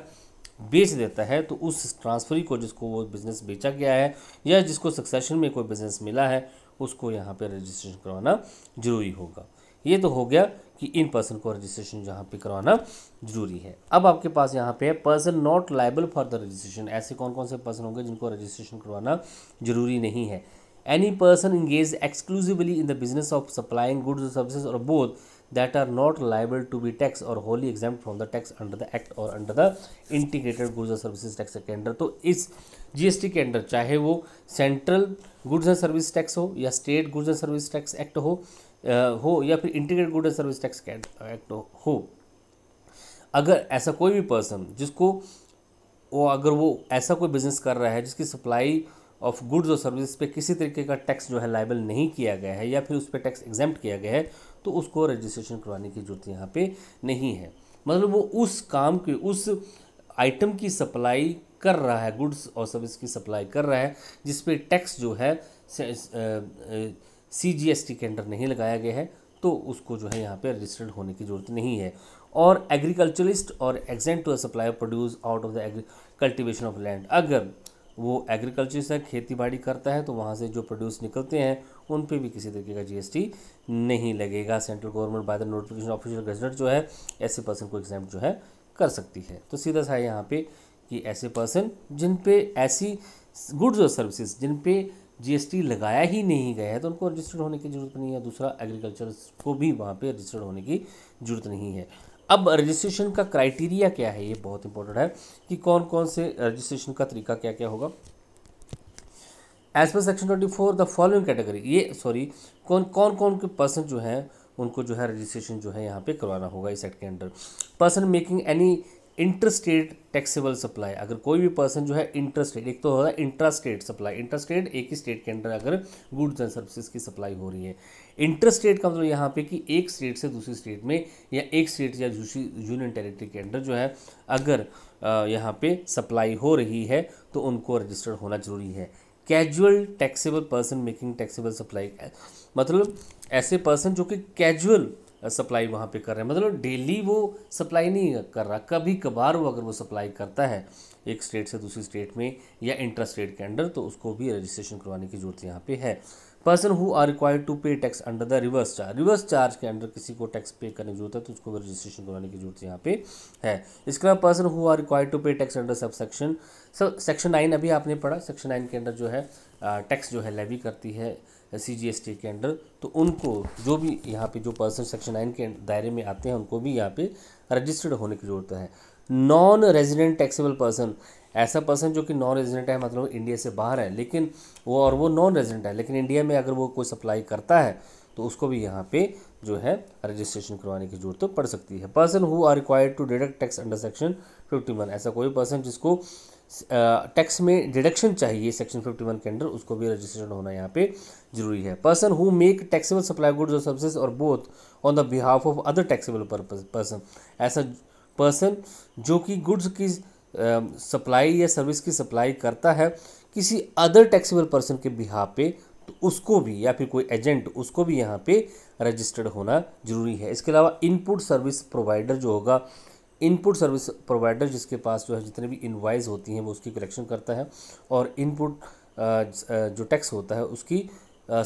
S1: बेच देता है तो उस ट्रांसफरी को जिसको वो बिज़नेस बेचा गया है या जिसको सक्सेशन में कोई बिज़नेस मिला है उसको यहाँ पे रजिस्ट्रेशन करवाना ज़रूरी होगा ये तो हो गया कि इन पर्सन को रजिस्ट्रेशन यहाँ पे करवाना जरूरी है अब आपके पास यहाँ पे person not liable for the registration ऐसे कौन कौन से पर्सन होंगे जिनको रजिस्ट्रेशन करवाना जरूरी नहीं है any person engage exclusively in the business of supplying goods और सर्विसेज और both that are not liable to be tax और wholly exempt from the tax under the act और under the integrated goods and services tax के under तो इस GST के under चाहे वो central goods and service tax हो या state goods and service tax act हो हो या फिर integrated good and service tax act हो अगर ऐसा कोई भी पर्सन जिसको वो अगर वो ऐसा कोई बिजनेस कर रहा है जिसकी सप्लाई ऑफ गुड्स और सर्विस पे किसी तरीके का टैक्स जो है लाइबल नहीं किया गया है या फिर उस पर टैक्स एग्जाम किया गया है तो उसको रजिस्ट्रेशन करवाने की जरूरत यहाँ पे नहीं है मतलब वो उस काम के उस आइटम की सप्लाई कर रहा है गुड्स और सर्विस की सप्लाई कर रहा है जिस पे टैक्स जो है सी जी एस टी के अंडर नहीं लगाया गया है तो उसको जो है यहाँ पे रजिस्टर्ड होने की ज़रूरत नहीं है और एग्रीकल्चरिस्ट और extent to the supply produce out of the cultivation of land अगर वो एग्रीकल्चर से खेती बाड़ी करता है तो वहाँ से जो प्रोड्यूस निकलते हैं उन पर भी किसी तरीके का जीएसटी नहीं लगेगा central government by the notification official gazette जो है ऐसे पर्सन को एग्जाम जो है कर सकती है तो सीधा सा है यहाँ पे कि ऐसे पर्सन जिन पे ऐसी गुड्स और सर्विसेज जिन पे जीएसटी लगाया ही नहीं गया है तो उनको रजिस्टर्ड होने की जरूरत नहीं है दूसरा एग्रीकल्चर को भी वहाँ पे रजिस्टर्ड होने की जरूरत नहीं है अब रजिस्ट्रेशन का क्राइटेरिया क्या है ये बहुत इंपॉर्टेंट है कि कौन कौन से रजिस्ट्रेशन का तरीका क्या क्या होगा as per section twenty four the following category ये सॉरी कौन कौन कौन के पर्सन जो हैं उनको जो है रजिस्ट्रेशन जो है यहाँ पे करवाना होगा इस एक्ट के under person making any interstate taxable supply अगर कोई भी पर्सन जो है इंटरस्टेट एक तो हो रहा है इंट्रा सप्लाई इंटरस्टेट एक ही स्टेट के अंडर अगर गुड्स एंड सर्विसेज की सप्लाई हो रही है इंटरस्टेट का मतलब यहाँ पे कि एक स्टेट से दूसरी स्टेट में या एक स्टेट या दूसरी यूनियन टेरिटरी के अंडर जो है अगर यहाँ पे सप्लाई हो रही है तो उनको रजिस्टर्ड होना जरूरी है casual taxable person making taxable supply मतलब ऐसे पर्सन जो कि कैजुअल सप्लाई वहाँ पे कर रहे हैं मतलब डेली वो सप्लाई नहीं कर रहा कभी कभार वो अगर वो सप्लाई करता है एक स्टेट से दूसरी स्टेट में या इंटर स्टेट के अंडर तो उसको भी रजिस्ट्रेशन करवाने की ज़रूरत यहाँ पे है person who are required to pay tax under the reverse charge reverse charge के अंडर किसी को टैक्स पे करने की जरूरत है तो उसको रजिस्ट्रेशन करवाने की जरूरत यहाँ पे है इसके अलावा person who are required to pay tax under subsection sir section nine अभी आपने पढ़ा सेक्शन नाइन के अंदर जो है टैक्स जो है लेवी करती है सी जी एस टी के अंडर तो उनको जो भी यहाँ पे जो पर्सन सेक्शन नाइन के दायरे में आते हैं उनको भी यहाँ पे रजिस्टर्ड होने की ज़रूरत है नॉन रेजिडेंट टैक्सेबल पर्सन ऐसा पर्सन जो कि नॉन रेजिडेंट है मतलब इंडिया से बाहर है लेकिन वो और वो नॉन रेजिडेंट है लेकिन इंडिया में अगर वो कोई सप्लाई करता है तो उसको भी यहाँ पे जो है रजिस्ट्रेशन करवाने की जरूरत तो पड़ सकती है person who are required to deduct tax under section fifty one ऐसा कोई पर्सन जिसको टैक्स में डिडक्शन चाहिए सेक्शन 51 के अंडर उसको भी रजिस्ट्रेशन होना यहाँ पे जरूरी है person who make taxable supply goods और सर्विसेज और both on the behalf of other taxable person ऐसा पर्सन जो कि गुड्स की सप्लाई या सर्विस की सप्लाई करता है किसी अदर टैक्सेबल पर्सन के बिहाफ पे तो उसको भी या फिर कोई एजेंट उसको भी यहाँ पे रजिस्टर्ड होना जरूरी है इसके अलावा इनपुट सर्विस प्रोवाइडर जो होगा इनपुट सर्विस प्रोवाइडर जिसके पास जो है जितने भी इनवाइज होती हैं वो उसकी कलेक्शन करता है और इनपुट जो टैक्स होता है उसकी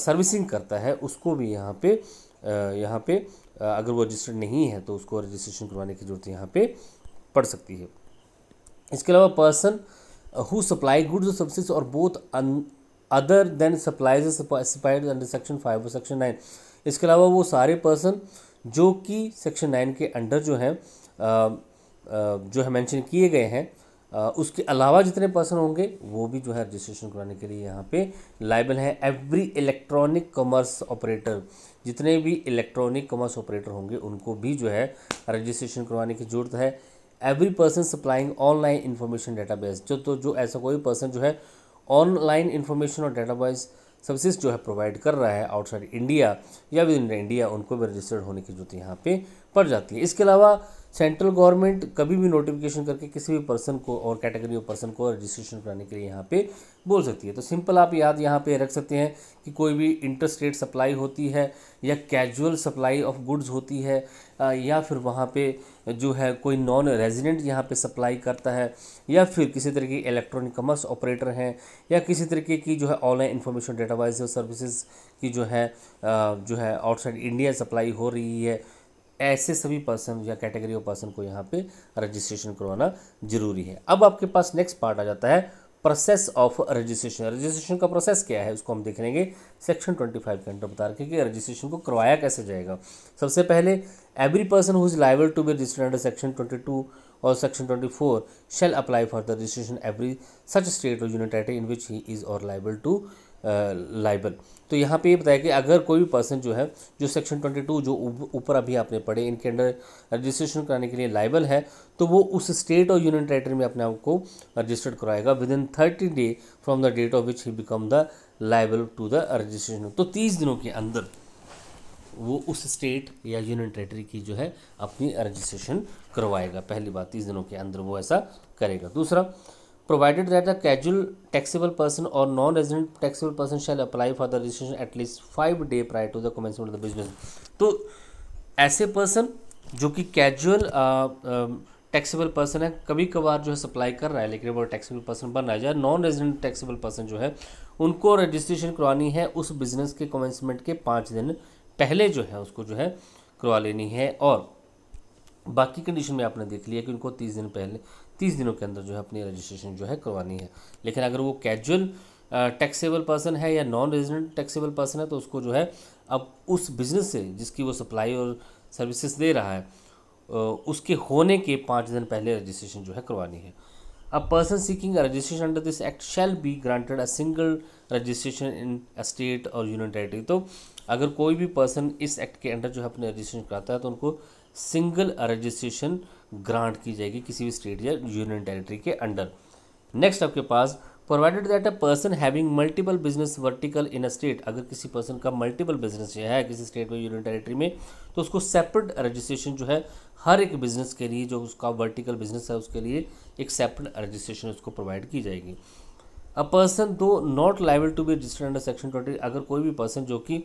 S1: सर्विसिंग करता है उसको भी यहाँ पे यहाँ पे अगर वो रजिस्टर्ड नहीं है तो उसको रजिस्ट्रेशन करवाने की ज़रूरत यहाँ पे पड़ सकती है इसके अलावा पर्सन हु सप्लाई गुड्स और सर्विसेज और both other than supplies specified under section five और सेक्शन नाइन इसके अलावा वो सारे पर्सन जो कि सेक्शन नाइन के अंडर जो हैं जो है मेंशन किए गए हैं उसके अलावा जितने पर्सन होंगे वो भी जो है रजिस्ट्रेशन कराने के लिए यहाँ पे लाइबल है एवरी इलेक्ट्रॉनिक कॉमर्स ऑपरेटर जितने भी इलेक्ट्रॉनिक कॉमर्स ऑपरेटर होंगे उनको भी जो है रजिस्ट्रेशन करवाने की ज़रूरत है every person supplying online information database जो तो जो ऐसा कोई पर्सन जो है ऑनलाइन इन्फॉर्मेशन और डेटाबेस सर्विस जो है प्रोवाइड कर रहा है आउटसाइड इंडिया या विद इन इंडिया उनको भी रजिस्टर्ड होने की जरूरत यहाँ पे पड़ जाती है इसके अलावा सेंट्रल गवर्नमेंट कभी भी नोटिफिकेशन करके किसी भी पर्सन को और कैटेगरी ऑफ पर्सन को रजिस्ट्रेशन कराने के लिए यहाँ पे बोल सकती है तो सिंपल आप याद यहाँ पे रख सकते हैं कि कोई भी इंटर स्टेट सप्लाई होती है या कैजुअल सप्लाई ऑफ गुड्स होती है या फिर वहाँ पे जो है कोई नॉन रेजिडेंट यहाँ पे सप्लाई करता है या फिर किसी तरह की इलेक्ट्रॉनिक कमर्स ऑपरेटर हैं या किसी तरीके की जो है ऑनलाइन इंफॉर्मेशन डेटाबाइज और सर्विसेज की जो है जो है आउटसाइड इंडिया सप्लाई हो रही है ऐसे सभी पर्सन या कैटेगरी ऑफ पर्सन को यहाँ पे रजिस्ट्रेशन करवाना जरूरी है अब आपके पास नेक्स्ट पार्ट आ जाता है प्रोसेस ऑफ रजिस्ट्रेशन रजिस्ट्रेशन का प्रोसेस क्या है उसको हम देख लेंगे सेक्शन ट्वेंटी फाइव के अंडर बता रखे कि रजिस्ट्रेशन को करवाया कैसे जाएगा सबसे पहले every person who is liable to be registered under section twenty two और section twenty four shall apply for the registration every such state और unit in which he is और लाइबल टू लाइबल तो यहाँ पे ये बताया कि अगर कोई भी पर्सन जो है जो सेक्शन 22 जो ऊपर अभी आपने पढ़े इनके अंडर रजिस्ट्रेशन कराने के लिए लाइबल है तो वो उस स्टेट और यूनियन टेरेटरी में अपने आप को रजिस्टर्ड कराएगा within thirty day from the date of which he become the liable to the registration तो तीस दिनों के अंदर वो उस स्टेट या यूनियन टेरेटरी की जो है अपनी रजिस्ट्रेशन करवाएगा पहली बात तीस दिनों के अंदर वो ऐसा करेगा दूसरा provided that the casual taxable person or non-resident taxable person shall apply for the registration at least five day prior to the commencement of the business तो ऐसे पर्सन जो कि कैजुअल टैक्सेबल पर्सन है कभी कभार जो है सप्लाई कर रहा है लेकिन वो टैक्सेबल पर्सन बन रहा है नॉन रेजिडेंट टैक्सेबल पर्सन जो है उनको रजिस्ट्रेशन करवानी है उस बिजनेस के कमेंसमेंट के पाँच दिन पहले जो है उसको जो है करवा लेनी है और बाकी कंडीशन में आपने देख लिया कि उनको तीस दिन पहले तीस दिनों के अंदर जो है अपनी रजिस्ट्रेशन जो है करवानी है लेकिन अगर वो कैजुअल टैक्सेबल पर्सन है या नॉन रेजिडेंट टैक्सेबल पर्सन है तो उसको जो है अब उस बिज़नेस से जिसकी वो सप्लाई और सर्विसेज दे रहा है उसके होने के पाँच दिन पहले रजिस्ट्रेशन जो है करवानी है a person seeking registration under this act shall be granted a single registration in in और यूनियन टेरेटरी तो अगर कोई भी पर्सन इस एक्ट के अंडर जो है अपने रजिस्ट्रेशन कराता है तो उनको सिंगल रजिस्ट्रेशन ग्रांट की जाएगी किसी भी स्टेट या यूनियन टेरिटरी के अंडर नेक्स्ट आपके पास provided that a person having multiple business vertical in a state अगर किसी पर्सन का मल्टीपल बिजनेस है किसी स्टेट में यूनियन टेरिटरी में तो उसको सेपरेट रजिस्ट्रेशन जो है हर एक बिजनेस के लिए जो उसका वर्टिकल बिजनेस है उसके लिए एक सेपरेट रजिस्ट्रेशन उसको प्रोवाइड की जाएगी a person though not liable to be registered under section twenty अगर कोई भी पर्सन जो कि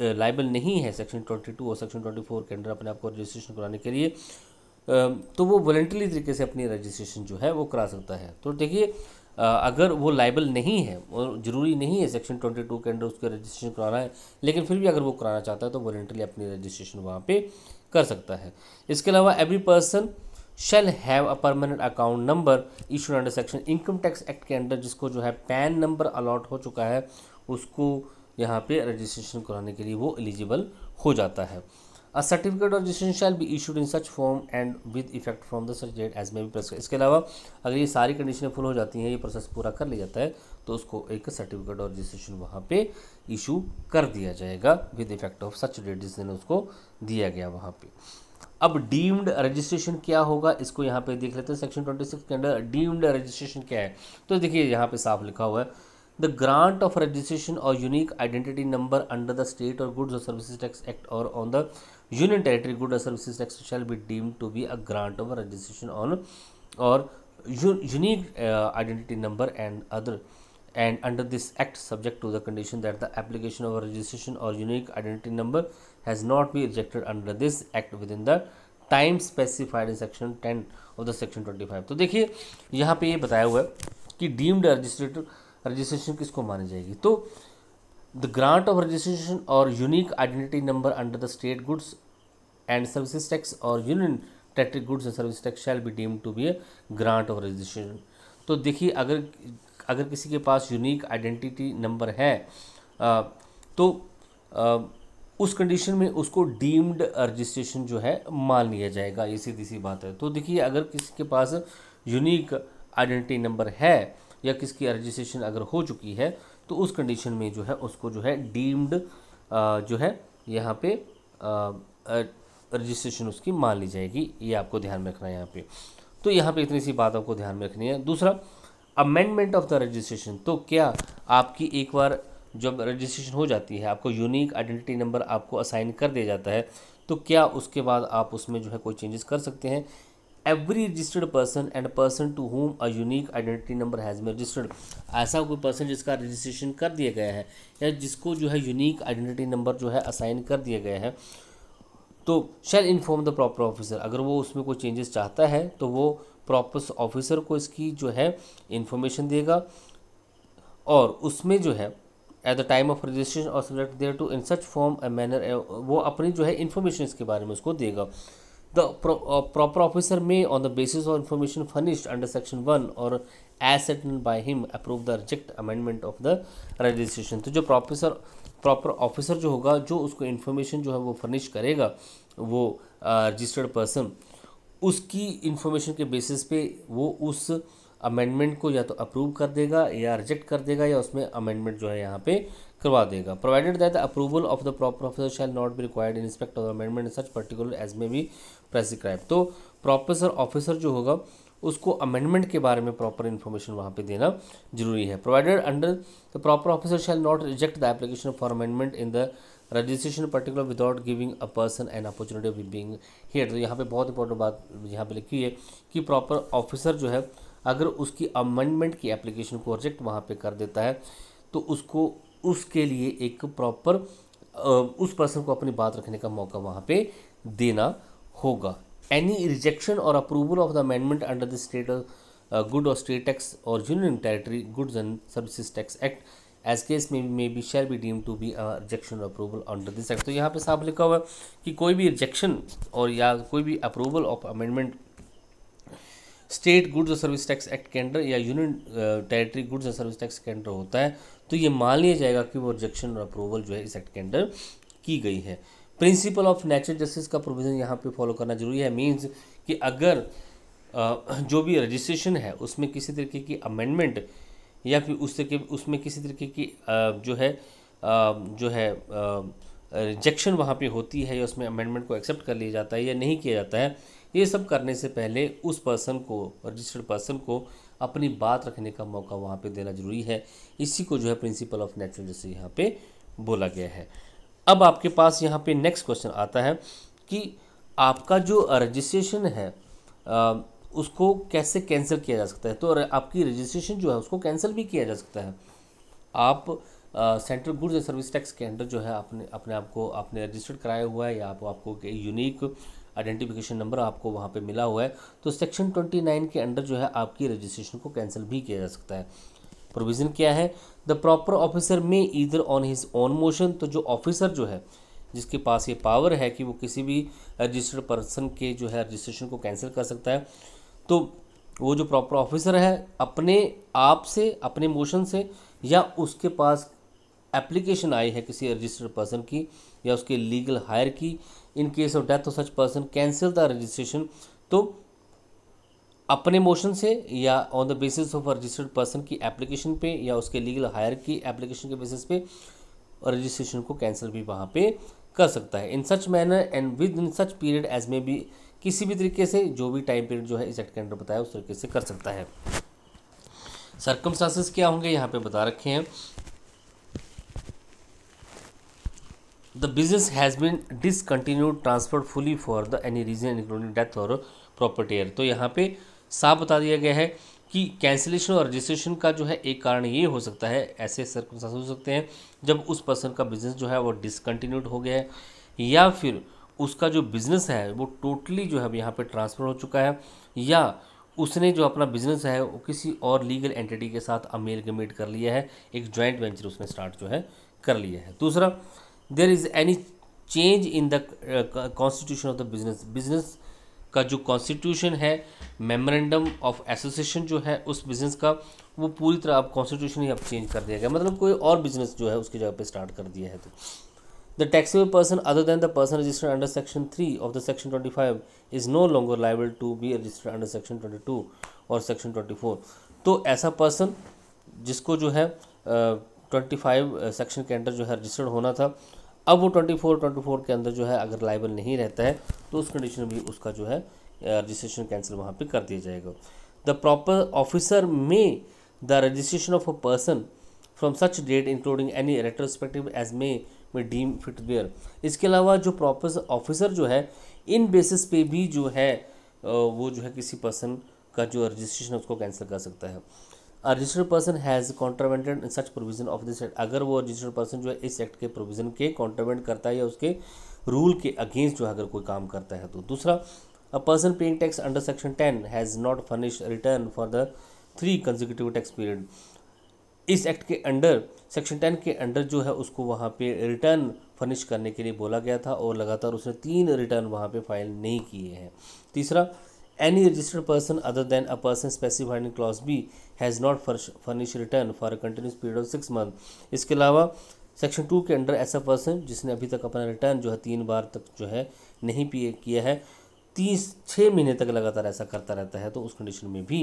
S1: लाइबल नहीं है सेक्शन ट्वेंटी टू और सेक्शन ट्वेंटी फोर के अंडर अपने आपको रजिस्ट्रेशन कराने के लिए तो वो वॉलेंट्रली तरीके से अपनी रजिस्ट्रेशन जो है वो करा सकता है तो देखिए अगर वो लाइबल नहीं है और ज़रूरी नहीं है सेक्शन ट्वेंटी टू के अंडर उसके रजिस्ट्रेशन कराना है लेकिन फिर भी अगर वो कराना चाहता है तो वॉलेंट्रली अपनी रजिस्ट्रेशन वहाँ पे कर सकता है इसके अलावा every person shall have a permanent account number issued under section income tax act के अंडर जिसको जो है पैन नंबर अलॉट हो चुका है उसको यहाँ पे रजिस्ट्रेशन कराने के लिए वो एलिजिबल हो जाता है a certificate of registration shall be issued in such form and with effect from the such date as may be press इसके अलावा अगर ये सारी कंडीशनें फुल हो जाती हैं ये प्रोसेस पूरा कर लिया जाता है तो उसको एक सर्टिफिकेट ऑफ रजिस्ट्रेशन वहाँ पे इशू कर दिया जाएगा with effect of such date जिस दिन उसको दिया गया वहाँ पे अब डीम्ड रजिस्ट्रेशन क्या होगा इसको यहाँ पे देख लेते हैं सेक्शन ट्वेंटी सिक्स के अंडर डीम्ड रजिस्ट्रेशन क्या है तो देखिए यहाँ पे साफ लिखा हुआ है the grant of registration or unique identity number under the state or goods और services tax act or on the union territory good service tax shall be deem to be a grant of registration on or unique identity number and other and under this act subject to the condition that the application of registration or unique identity number has not be rejected under this act with in the time specified in section ten of the section twenty five तो देखिए यहाँ पे ये बताया हुआ है कि deemed रजिस्ट्रेटर registration किसको मानी जाएगी तो The grant of registration or unique identity number under the state goods and services tax or union territory goods and services tax shall be deemed to be a grant of registration. तो देखिए अगर अगर किसी के पास unique identity number है आ, तो आ, उस condition में उसको डीम्ड रजिस्ट्रेशन जो है मान लिया जाएगा ये सीधी सी बात है तो देखिए अगर किसी के पास यूनिक आइडेंटिटी नंबर है या किसकी रजिस्ट्रेशन अगर हो चुकी है तो उस कंडीशन में जो है उसको जो है डीम्ड जो है यहाँ पे रजिस्ट्रेशन उसकी मान ली जाएगी ये आपको ध्यान में रखना है यहाँ पे तो यहाँ पे इतनी सी बात आपको ध्यान में रखनी है दूसरा अमेंडमेंट ऑफ द रजिस्ट्रेशन तो क्या आपकी एक बार जब रजिस्ट्रेशन हो जाती है आपको यूनिक आइडेंटिटी नंबर आपको असाइन कर दिया जाता है तो क्या उसके बाद आप उसमें जो है कोई चेंजेस कर सकते हैं every registered person and person to whom a unique identity number has में रजिस्टर्ड ऐसा कोई पर्सन जिसका रजिस्ट्रेशन कर दिया गया है या जिसको जो है यूनिक आइडेंटिटी नंबर जो है असाइन कर दिया गया है तो shall inform the proper officer अगर वो उसमें कोई चेंजेस चाहता है तो वो प्रॉपर ऑफिसर को इसकी जो है इन्फॉर्मेशन देगा और उसमें जो है at the time of registration or subject there to in such form a manner वो अपनी जो है इन्फॉर्मेशन इसके बारे में उसको देगा The pro uh, proper officer may, on the basis of information furnished under section 1 or as certain by him, approve the reject amendment of the registration. तो जो proper प्रॉपर ऑफिसर जो होगा जो उसको इन्फॉर्मेशन जो है वो फर्निश करेगा वो रजिस्टर्ड uh, पर्सन उसकी इन्फॉर्मेशन के बेसिस पे वो उस अमेंडमेंट को या तो अप्रूव कर देगा या रिजेक्ट कर देगा या उसमें अमेंडमेंट जो है यहाँ पे करवा देगा provided that the approval of the proper officer shall not be required in respect of amendment amendment such particular as may be prescribe तो प्रोफेसर ऑफिसर जो होगा उसको अमेंडमेंट के बारे में प्रॉपर इन्फॉर्मेशन वहाँ पे देना जरूरी है provided under the proper officer shall not reject the application for amendment in the registration particular without giving a person an opportunity of being heard तो यहाँ पे बहुत इंपॉर्टेंट बात यहाँ पे लिखी है कि प्रॉपर ऑफिसर जो है अगर उसकी अमेंडमेंट की एप्लीकेशन को रिजेक्ट वहाँ पे कर देता है तो उसको उसके लिए एक प्रॉपर उस पर्सन को अपनी बात रखने का मौका वहाँ पे देना होगा any rejection or approval of the amendment under the state good or state tax or union territory goods and services tax act as case may may be shall be deem to be rejection approval under this act तो यहाँ पे साफ लिखा हुआ है कि कोई भी रिजेक्शन और या कोई भी approval of amendment state goods और सर्विस टैक्स एक्ट के अंडर या union territory goods and service tax के अंडर होता है तो ये मान लिया जाएगा कि वो रिजेक्शन और अप्रूवल जो है इस एक्ट के अंडर की गई है प्रिंसिपल ऑफ नेचुरल जस्टिस का प्रोविज़न यहाँ पे फॉलो करना जरूरी है मीन्स कि अगर जो भी रजिस्ट्रेशन है उसमें किसी तरीके की अमेंडमेंट या फिर उस तरीके उसमें किसी तरीके की जो है जो है रिजेक्शन वहाँ पे होती है या उसमें अमेंडमेंट को एक्सेप्ट कर लिया जाता है या नहीं किया जाता है ये सब करने से पहले उस पर्सन को रजिस्टर्ड पर्सन को अपनी बात रखने का मौका वहाँ पे देना जरूरी है इसी को जो है प्रिंसिपल ऑफ नेचुरल जैसे यहाँ पे बोला गया है अब आपके पास यहाँ पे नेक्स्ट क्वेश्चन आता है कि आपका जो रजिस्ट्रेशन है आ, उसको कैसे कैंसिल किया जा सकता है तो आपकी रजिस्ट्रेशन जो है उसको कैंसिल भी किया जा सकता है आप central goods and service tax के अंडर जो है आपने अपने आप को आपने रजिस्टर्ड कराया हुआ है या आप, आपको यूनिक आइडेंटिफिकेशन नंबर आपको वहाँ पे मिला हुआ है तो सेक्शन ट्वेंटी नाइन के अंडर जो है आपकी रजिस्ट्रेशन को कैंसिल भी किया जा सकता है प्रोविज़न क्या है द प्रॉपर ऑफिसर में इधर ऑन हिज ऑन मोशन तो जो ऑफिसर जो है जिसके पास ये पावर है कि वो किसी भी रजिस्टर्ड पर्सन के जो है रजिस्ट्रेशन को कैंसिल कर सकता है तो वो जो प्रॉपर ऑफिसर है अपने आप से अपने मोशन से या उसके पास एप्लीकेशन आई है किसी रजिस्टर्ड पर्सन की या उसके लीगल हायर की in case of death of such person cancel the registration तो अपने मोशन से या on the basis of registered person की एप्लीकेशन पे या उसके लीगल हायर की एप्लीकेशन के बेसिस पे रजिस्ट्रेशन को कैंसिल भी वहाँ पे कर सकता है in such manner and with in such period as may be किसी भी तरीके से जो भी टाइम पीरियड जो है इस एक्ट के अंडर बताया उस तरीके से कर सकता है सरकमस्टांसेस क्या होंगे यहाँ पे बता रखे हैं The business has been discontinued, transferred fully for the any reason including death or property heir तो यहाँ पे साफ बता दिया गया है कि कैंसिलेशन और रजिस्ट्रेशन का जो है एक कारण ये हो सकता है ऐसे सर हो सकते हैं जब उस पर्सन का बिजनेस जो है वो डिसकन्टिन्यूड हो गया है या फिर उसका जो बिज़नेस है वो टोटली जो है यहाँ पर ट्रांसफ़र हो चुका है या उसने जो अपना बिज़नेस है वो किसी और लीगल एंटिटी के साथ अमेलगमेट कर लिया है एक जॉइंट वेंचर उसने स्टार्ट जो है कर लिया है दूसरा there is any change in the constitution of the business business का जो कॉन्स्टिट्यूशन है मेमोरेंडम ऑफ एसोसिएशन जो है उस बिज़नेस का वो पूरी तरह अब कॉन्स्टिट्यूशन ही अब चेंज कर दिया गया मतलब कोई और बिजनेस जो है उसकी जगह पे स्टार्ट कर दिया है तो the other than the person registered under section three of the section twenty five is no longer liable to be registered under section twenty two और सेक्शन ट्वेंटी फोर तो ऐसा पर्सन जिसको जो है uh, ट्वेंटी फाइव सेक्शन के under जो है registered होना था अब वो ट्वेंटी फोर ट्वेंटी फोर के अंदर जो है अगर लाइबल नहीं रहता है तो उस कंडीशन में भी उसका जो है रजिस्ट्रेशन कैंसिल वहाँ पे कर दिया जाएगा the proper officer may the registration of a person from such date including any retrospective as may may deem fit where इसके अलावा जो प्रॉपर ऑफिसर जो है इन बेसिस पे भी जो है वो जो है किसी पर्सन का जो रजिस्ट्रेशन उसको कैंसिल कर सकता है registered person has contravened such provision of this act अगर वो रजिस्टर्ड पर्सन जो है इस एक्ट के प्रोविजन के कॉन्ट्रावेंट करता है या उसके रूल के अगेंस्ट जो है अगर कोई काम करता है तो दूसरा a person paying tax under section ten has not furnish return for the three consecutive tax period इस एक्ट के अंडर सेक्शन टेन के अंडर जो है उसको वहाँ पे रिटर्न फर्निश करने के लिए बोला गया था और लगातार उसने तीन रिटर्न वहाँ पे फाइल नहीं किए हैं तीसरा Any registered person other than a person specified in clause B has not furnished return for a continuous period of 6 month. iske alawa section 2 ke under aisa person jisne abhi tak apna return jo hai teen bar tak jo hai nahi pay kiya hai 30 6 mahine tak lagatar aisa karta rehta hai to us condition mein bhi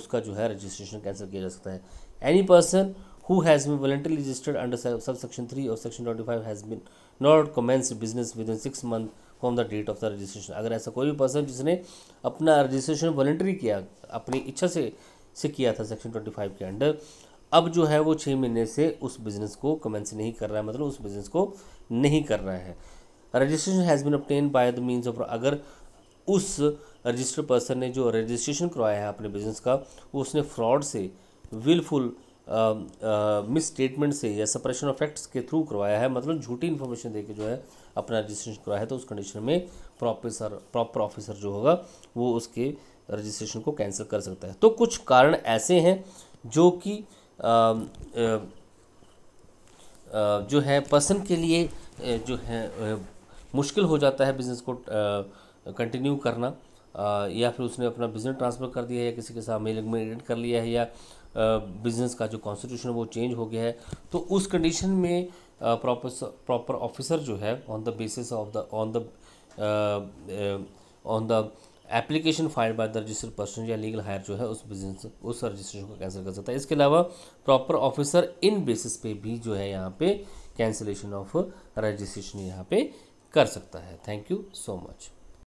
S1: uska jo hai registration cancel kiya ja sakta hai any person who has been voluntarily registered under subsection 3 of section 25 has been not commenced business within 6 month from the date of the registration अगर ऐसा कोई भी person जिसने अपना registration voluntary किया अपनी इच्छा से से किया था सेक्शन ट्वेंटी फाइव के अंडर अब जो है वो छः महीने से उस बिज़नेस को कमेंस नहीं कर रहा है मतलब उस बिज़नेस को नहीं कर रहा है registration has been obtained by the means of अगर उस रजिस्टर्ड पर्सन ने जो रजिस्ट्रेशन करवाया है अपने बिज़नेस का वो उसने फ्रॉड से विलफुल मिस स्टेटमेंट से या सपरेशन ऑफ फैक्ट्स के थ्रू करवाया है मतलब झूठी इन्फॉर्मेशन देके जो है अपना रजिस्ट्रेशन करवाया है तो उस कंडीशन में प्रोफेसर प्रॉपर ऑफिसर जो होगा वो उसके रजिस्ट्रेशन को कैंसिल कर सकता है तो कुछ कारण ऐसे हैं जो कि जो है पर्सन के लिए जो है मुश्किल हो जाता है बिज़नेस को कंटिन्यू करना या फिर उसने अपना बिज़नेस ट्रांसफ़र कर दिया है या किसी के साथ मेल में एडिट कर लिया है या बिज़नेस का जो कॉन्स्टिट्यूशन वो चेंज हो गया है तो उस कंडीशन में प्रॉपर प्रॉपर ऑफिसर जो है on the basis of the on the on the application file by the registered person या लीगल हायर जो है उस बिजनेस उस रजिस्ट्रेशन को कैंसिल कर सकता है इसके अलावा प्रॉपर ऑफिसर इन बेसिस पे भी जो है यहाँ पे कैंसिलेशन ऑफ रजिस्ट्रेशन यहाँ पे कर सकता है थैंक यू सो मच